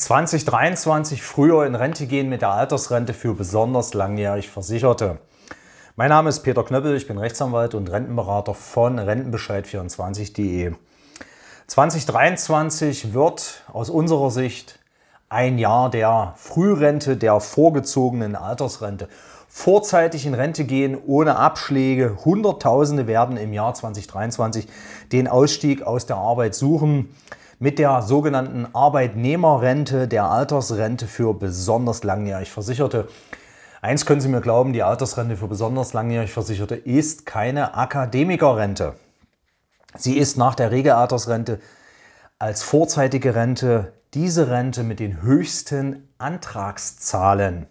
2023 früher in Rente gehen mit der Altersrente für besonders langjährig Versicherte. Mein Name ist Peter Knöppel, ich bin Rechtsanwalt und Rentenberater von Rentenbescheid24.de. 2023 wird aus unserer Sicht ein Jahr der Frührente, der vorgezogenen Altersrente vorzeitig in Rente gehen ohne Abschläge. Hunderttausende werden im Jahr 2023 den Ausstieg aus der Arbeit suchen mit der sogenannten Arbeitnehmerrente, der Altersrente für besonders langjährig Versicherte. Eins können Sie mir glauben, die Altersrente für besonders langjährig Versicherte ist keine Akademikerrente. Sie ist nach der Regelaltersrente als vorzeitige Rente diese Rente mit den höchsten Antragszahlen.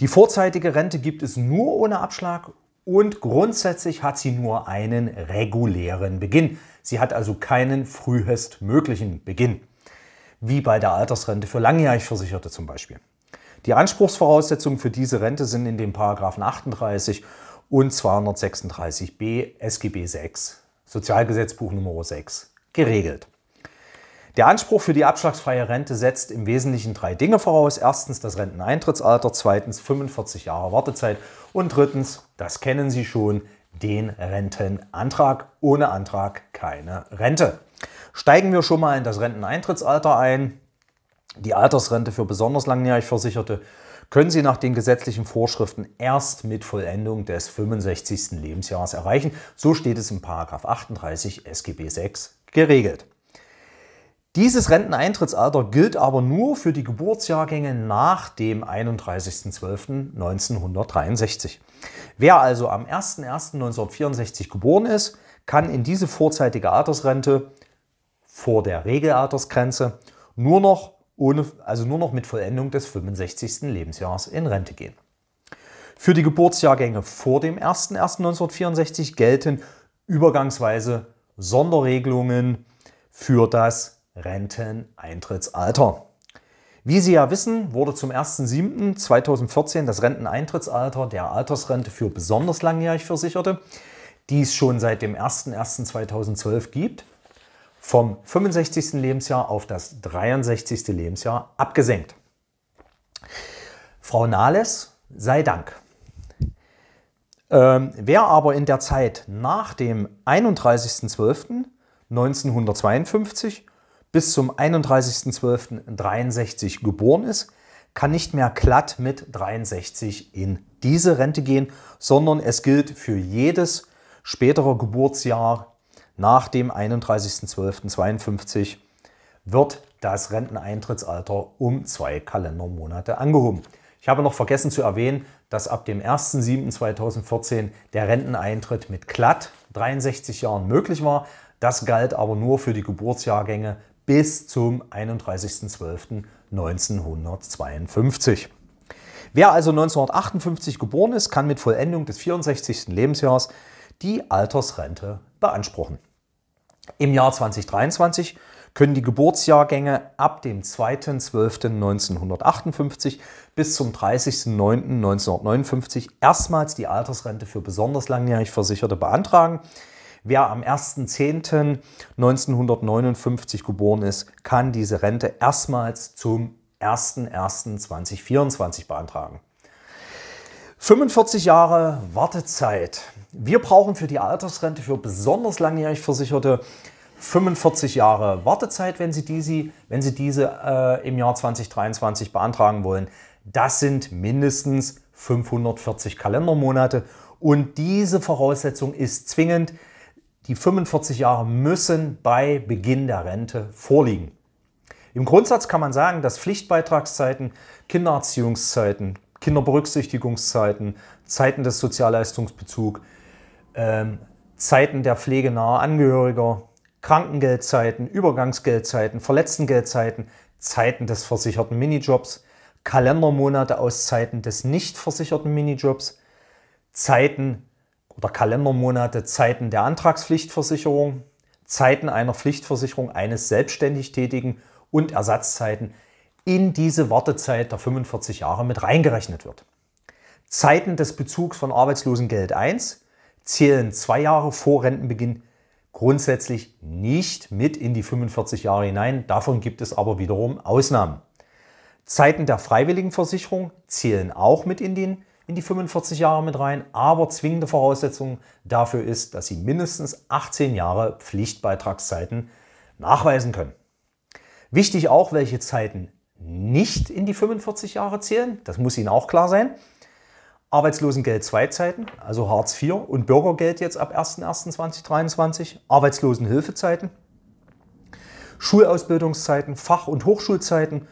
Die vorzeitige Rente gibt es nur ohne Abschlag und grundsätzlich hat sie nur einen regulären Beginn. Sie hat also keinen frühestmöglichen Beginn, wie bei der Altersrente für langjährig Versicherte zum Beispiel. Die Anspruchsvoraussetzungen für diese Rente sind in den Paragraphen 38 und 236b SGB 6, Sozialgesetzbuch Nummer 6, geregelt. Der Anspruch für die abschlagsfreie Rente setzt im Wesentlichen drei Dinge voraus. Erstens das Renteneintrittsalter, zweitens 45 Jahre Wartezeit und drittens, das kennen Sie schon, den Rentenantrag ohne Antrag keine Rente. Steigen wir schon mal in das Renteneintrittsalter ein. Die Altersrente für besonders langjährig Versicherte können Sie nach den gesetzlichen Vorschriften erst mit Vollendung des 65. Lebensjahres erreichen. So steht es im 38 SGB VI geregelt. Dieses Renteneintrittsalter gilt aber nur für die Geburtsjahrgänge nach dem 31.12.1963. Wer also am 01.01.1964 geboren ist, kann in diese vorzeitige Altersrente vor der Regelaltersgrenze nur noch ohne, also nur noch mit Vollendung des 65. Lebensjahres in Rente gehen. Für die Geburtsjahrgänge vor dem 01.01.1964 gelten übergangsweise Sonderregelungen für das Renteneintrittsalter. Wie Sie ja wissen, wurde zum 01.07.2014 das Renteneintrittsalter der Altersrente für besonders langjährig Versicherte die es schon seit dem 01.01.2012 gibt, vom 65. Lebensjahr auf das 63. Lebensjahr abgesenkt. Frau Nahles, sei Dank. Ähm, wer aber in der Zeit nach dem 31.12.1952 bis zum 31.12.63 geboren ist, kann nicht mehr glatt mit 63 in diese Rente gehen, sondern es gilt für jedes späterer Geburtsjahr nach dem 31.12.52 wird das Renteneintrittsalter um zwei Kalendermonate angehoben. Ich habe noch vergessen zu erwähnen, dass ab dem 1.7.2014 der Renteneintritt mit glatt 63 Jahren möglich war. Das galt aber nur für die Geburtsjahrgänge bis zum 31.12.1952. Wer also 1958 geboren ist, kann mit Vollendung des 64. Lebensjahres die Altersrente beanspruchen. Im Jahr 2023 können die Geburtsjahrgänge ab dem 2.12.1958 bis zum 30.09.1959 erstmals die Altersrente für besonders langjährig Versicherte beantragen. Wer am 1.10.1959 geboren ist, kann diese Rente erstmals zum 1.1.2024 beantragen. 45 Jahre Wartezeit. Wir brauchen für die Altersrente für besonders langjährig Versicherte 45 Jahre Wartezeit, wenn Sie diese, wenn Sie diese äh, im Jahr 2023 beantragen wollen. Das sind mindestens 540 Kalendermonate und diese Voraussetzung ist zwingend. Die 45 Jahre müssen bei Beginn der Rente vorliegen. Im Grundsatz kann man sagen, dass Pflichtbeitragszeiten, Kindererziehungszeiten, Kinderberücksichtigungszeiten, Zeiten des Sozialleistungsbezugs, ähm, Zeiten der pflegenahe Angehöriger, Krankengeldzeiten, Übergangsgeldzeiten, Verletztengeldzeiten, Zeiten des versicherten Minijobs, Kalendermonate aus Zeiten des nicht versicherten Minijobs, Zeiten oder Kalendermonate, Zeiten der Antragspflichtversicherung, Zeiten einer Pflichtversicherung eines selbstständig Tätigen und Ersatzzeiten in diese Wartezeit der 45 Jahre mit reingerechnet wird. Zeiten des Bezugs von Arbeitslosengeld 1 zählen zwei Jahre vor Rentenbeginn grundsätzlich nicht mit in die 45 Jahre hinein. Davon gibt es aber wiederum Ausnahmen. Zeiten der Freiwilligenversicherung zählen auch mit in, den, in die 45 Jahre mit rein, aber zwingende Voraussetzung dafür ist, dass Sie mindestens 18 Jahre Pflichtbeitragszeiten nachweisen können. Wichtig auch, welche Zeiten nicht in die 45 Jahre zählen, das muss Ihnen auch klar sein. Arbeitslosengeld II Zeiten, also Hartz IV und Bürgergeld jetzt ab 01.01.2023, Arbeitslosenhilfezeiten, Schulausbildungszeiten, Fach- und Hochschulzeiten,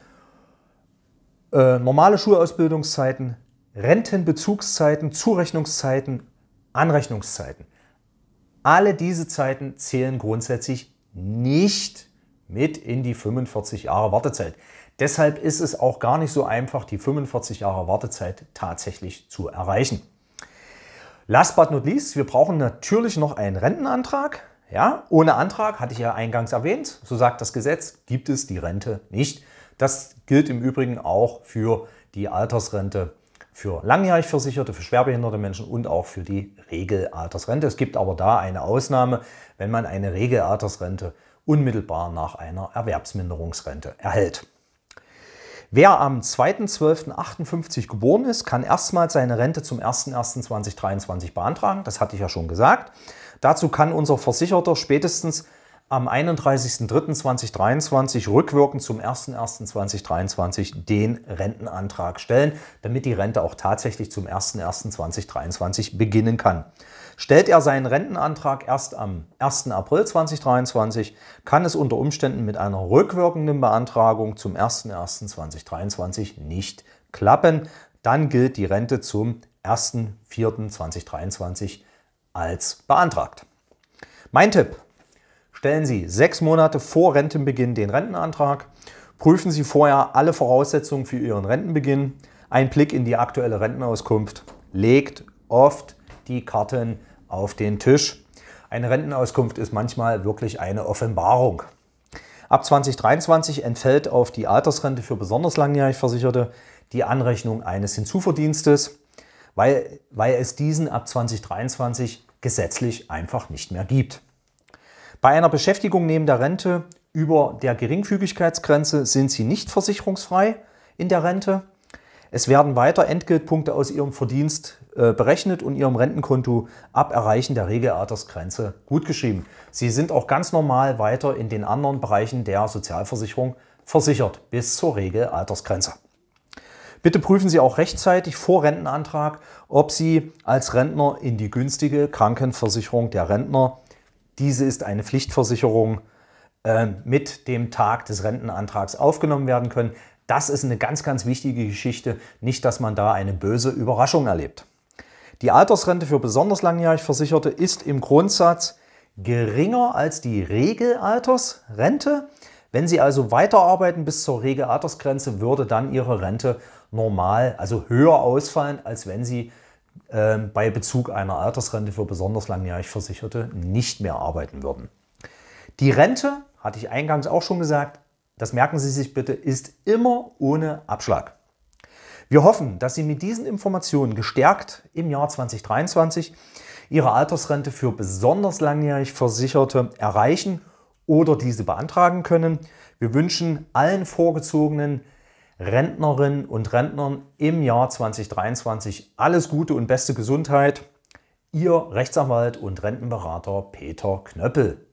äh, normale Schulausbildungszeiten, Rentenbezugszeiten, Zurechnungszeiten, Anrechnungszeiten. Alle diese Zeiten zählen grundsätzlich nicht mit in die 45 Jahre Wartezeit. Deshalb ist es auch gar nicht so einfach, die 45 Jahre Wartezeit tatsächlich zu erreichen. Last but not least, wir brauchen natürlich noch einen Rentenantrag. Ja, ohne Antrag, hatte ich ja eingangs erwähnt, so sagt das Gesetz, gibt es die Rente nicht. Das gilt im Übrigen auch für die Altersrente für langjährig Versicherte, für schwerbehinderte Menschen und auch für die Regelaltersrente. Es gibt aber da eine Ausnahme, wenn man eine Regelaltersrente unmittelbar nach einer Erwerbsminderungsrente erhält. Wer am 2.12.58 geboren ist, kann erstmals seine Rente zum 01.01.2023 beantragen. Das hatte ich ja schon gesagt. Dazu kann unser Versicherter spätestens am 31.03.2023 rückwirkend zum 01.01.2023 den Rentenantrag stellen, damit die Rente auch tatsächlich zum 01.01.2023 beginnen kann. Stellt er seinen Rentenantrag erst am 1. April 2023, kann es unter Umständen mit einer rückwirkenden Beantragung zum 01.01.2023 nicht klappen. Dann gilt die Rente zum 1.04.2023 als beantragt. Mein Tipp, Stellen Sie sechs Monate vor Rentenbeginn den Rentenantrag, prüfen Sie vorher alle Voraussetzungen für Ihren Rentenbeginn, ein Blick in die aktuelle Rentenauskunft legt oft die Karten auf den Tisch. Eine Rentenauskunft ist manchmal wirklich eine Offenbarung. Ab 2023 entfällt auf die Altersrente für besonders langjährig Versicherte die Anrechnung eines Hinzuverdienstes, weil, weil es diesen ab 2023 gesetzlich einfach nicht mehr gibt. Bei einer Beschäftigung neben der Rente über der Geringfügigkeitsgrenze sind Sie nicht versicherungsfrei in der Rente. Es werden weiter Entgeltpunkte aus Ihrem Verdienst äh, berechnet und Ihrem Rentenkonto ab Erreichen der Regelaltersgrenze gutgeschrieben. Sie sind auch ganz normal weiter in den anderen Bereichen der Sozialversicherung versichert bis zur Regelaltersgrenze. Bitte prüfen Sie auch rechtzeitig vor Rentenantrag, ob Sie als Rentner in die günstige Krankenversicherung der Rentner diese ist eine Pflichtversicherung äh, mit dem Tag des Rentenantrags aufgenommen werden können. Das ist eine ganz, ganz wichtige Geschichte. Nicht, dass man da eine böse Überraschung erlebt. Die Altersrente für besonders langjährig Versicherte ist im Grundsatz geringer als die Regelaltersrente. Wenn Sie also weiterarbeiten bis zur Regelaltersgrenze, würde dann Ihre Rente normal, also höher ausfallen, als wenn Sie ähm, bei Bezug einer Altersrente für besonders langjährig Versicherte nicht mehr arbeiten würden. Die Rente, hatte ich eingangs auch schon gesagt, das merken Sie sich bitte, ist immer ohne Abschlag. Wir hoffen, dass Sie mit diesen Informationen gestärkt im Jahr 2023 Ihre Altersrente für besonders langjährig Versicherte erreichen oder diese beantragen können. Wir wünschen allen vorgezogenen Rentnerinnen und Rentnern im Jahr 2023 alles Gute und beste Gesundheit. Ihr Rechtsanwalt und Rentenberater Peter Knöppel.